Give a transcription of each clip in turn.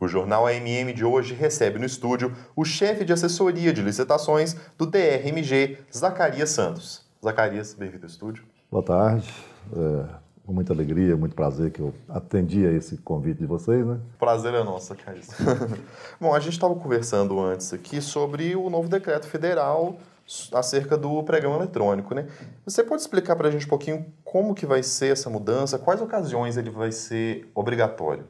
O jornal AMM de hoje recebe no estúdio o chefe de assessoria de licitações do DRMG, Zacarias Santos. Zacarias, bem-vindo ao estúdio. Boa tarde. É, com muita alegria, muito prazer que eu atendi a esse convite de vocês, né? Prazer é nosso, Zacarias. Bom, a gente estava conversando antes aqui sobre o novo decreto federal acerca do pregão eletrônico, né? Você pode explicar para a gente um pouquinho como que vai ser essa mudança, quais ocasiões ele vai ser obrigatório?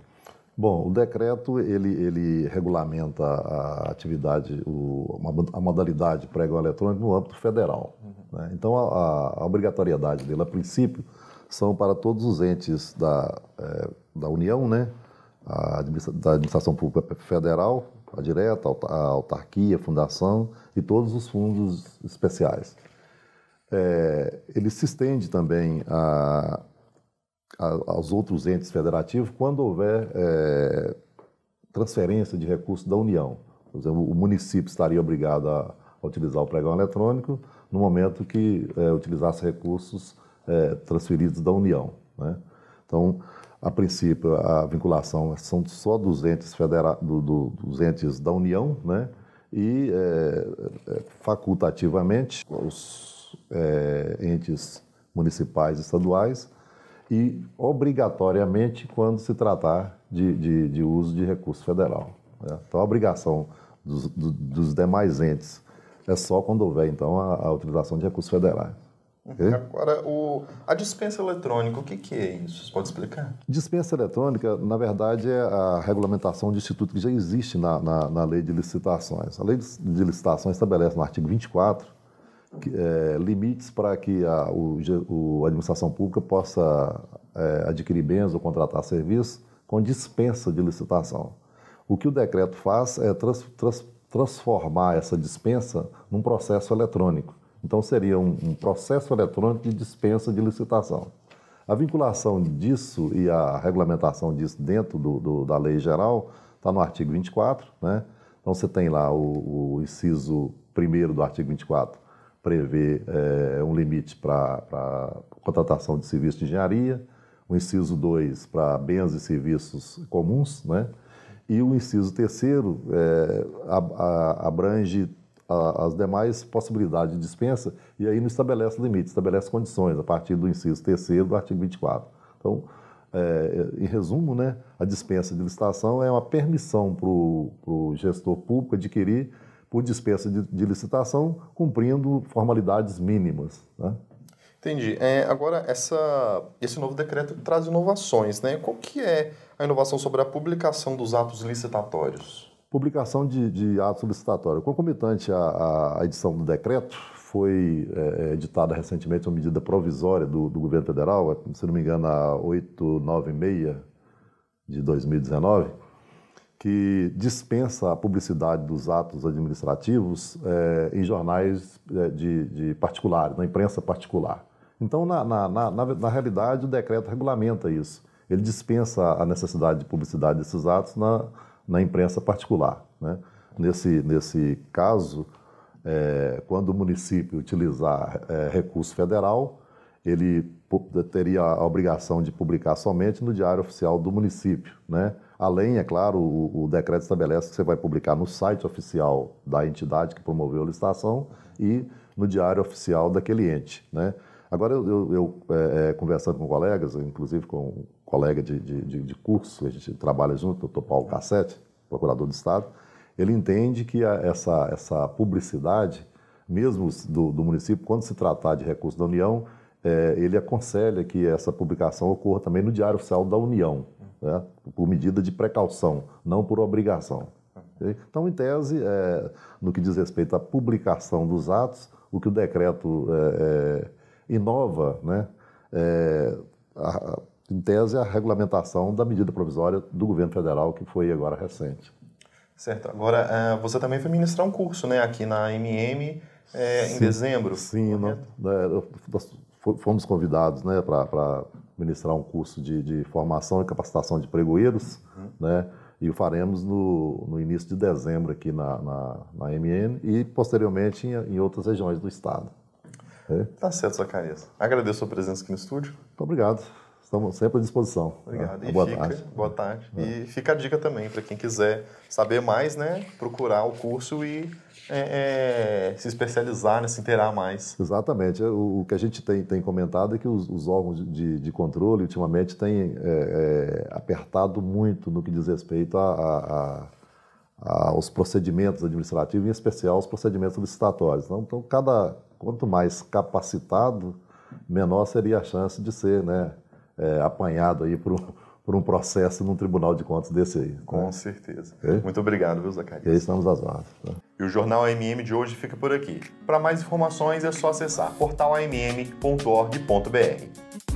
Bom, o decreto ele, ele regulamenta a atividade, o, a modalidade prego eletrônico no âmbito federal. Uhum. Né? Então, a, a, obrigatoriedade dele, a princípio, são para todos os entes da, é, da União, né? a administra, da Administração Pública Federal, a direta, a autarquia, a fundação e todos os fundos especiais. É, ele se estende também a, aos outros entes federativos quando houver é, transferência de recursos da União. Por exemplo, o município estaria obrigado a, utilizar o pregão eletrônico no momento que é, utilizasse recursos é, transferidos da União. Né? Então, a princípio, a vinculação são só dos entes, federa do, do, dos entes da União né? e é, é, facultativamente os é, entes municipais e estaduais e obrigatoriamente quando se tratar de, de, de uso de recurso federal. Né? Então, a obrigação dos, do, dos, demais entes é só quando houver, então, a, a utilização de recursos federais. Uhum. Okay? Agora, o, a dispensa eletrônica, o que, que é isso? Você pode explicar? Dispensa eletrônica, na verdade, é a regulamentação de instituto que já existe na, na, na lei de licitações. A lei de licitações estabelece no artigo 24 é, limites para que a, o, o, a administração pública possa é, adquirir bens ou contratar serviços com dispensa de licitação. O que o decreto faz é trans, trans, transformar essa dispensa num processo eletrônico. Então, seria um, um processo eletrônico de dispensa de licitação. A vinculação disso e a regulamentação disso dentro do, do, da lei geral está no artigo 24. Né? Então, você tem lá o, o inciso 1 do artigo 24, prevê é, eh, um limite para contratação de serviços de engenharia, o inciso 2 para bens e serviços comuns, né? e o inciso terceiro é, abrange a, as demais possibilidades de dispensa e aí não estabelece limites, estabelece condições a partir do inciso terceiro do artigo 24. Então, é, em resumo, né, a dispensa de licitação é uma permissão para o gestor público adquirir por dispensa de, de licitação, cumprindo formalidades mínimas. Né? Entendi. É, agora, essa, esse novo decreto traz inovações, né? Qual que é a inovação sobre a publicação dos atos licitatórios? Publicação de, de atos licitatórios. Concomitante à, à edição do decreto, foi é, é, editada recentemente uma medida provisória do, do, governo federal, se não me engano, a 896 de 2019, que dispensa a publicidade dos atos administrativos é, em jornais eh, de, de, particulares, na imprensa particular. Então, na, na, na, na realidade, o decreto regulamenta isso. Ele dispensa a necessidade de publicidade desses atos na, na imprensa particular. Né? Nesse, nesse caso, é, quando o município utilizar é, recurso federal, ele teria a obrigação de publicar somente no Diário Oficial do município, né? Além, é claro, o, o, decreto estabelece que você vai publicar no site oficial da entidade que promoveu a licitação e no Diário Oficial daquele ente, né? Agora, eu, eu é, é, conversando com colegas, inclusive com um colega de, de, de curso, a gente trabalha junto, o doutor Paulo Cassetti, procurador do Estado, ele entende que a, essa, essa publicidade, mesmo do, do município, quando se tratar de recurso da União, é, ele aconselha que essa publicação ocorra também no Diário Oficial da União, né, por medida de precaução, não por obrigação. Uhum. Então, em tese, é, no que diz respeito à publicação dos atos, o que o decreto é, é inova, né, é, a, em tese, a regulamentação da medida provisória do governo federal, que foi agora recente. Certo. Agora, é, você também foi ministrar um curso né, aqui na MM em dezembro. Sim, não, né, eu, fomos convidados né, para ministrar um curso de, de, formação e capacitação de pregoeiros, uhum. né? E o faremos no, no, início de dezembro aqui na, na, na MN e posteriormente em, em, outras regiões do estado. É. Tá certo, Zacarias. Agradeço a sua presença aqui no estúdio. Muito obrigado. Estamos sempre à disposição. Obrigado. Ah, e boa, fica, tarde. boa tarde. É. E fica a dica também para quem quiser saber mais, né? Procurar o curso e é, é, se especializar, né? se inteirar mais. Exatamente. O, o, que a gente tem, tem comentado é que os, os órgãos de, de, controle ultimamente têm é, é, apertado muito no que diz respeito a, a, a aos procedimentos administrativos, em especial aos procedimentos licitatórios. Então, então cada, quanto mais capacitado, menor seria a chance de ser né, é, apanhado aí por um, por um processo num tribunal de contas desse aí. Né? Com né? certeza. É? Muito obrigado, viu, Zacarias? E aí estamos às ordens. Tá? E o Jornal AMM de hoje fica por aqui. Para mais informações é só acessar portalamm.org.br.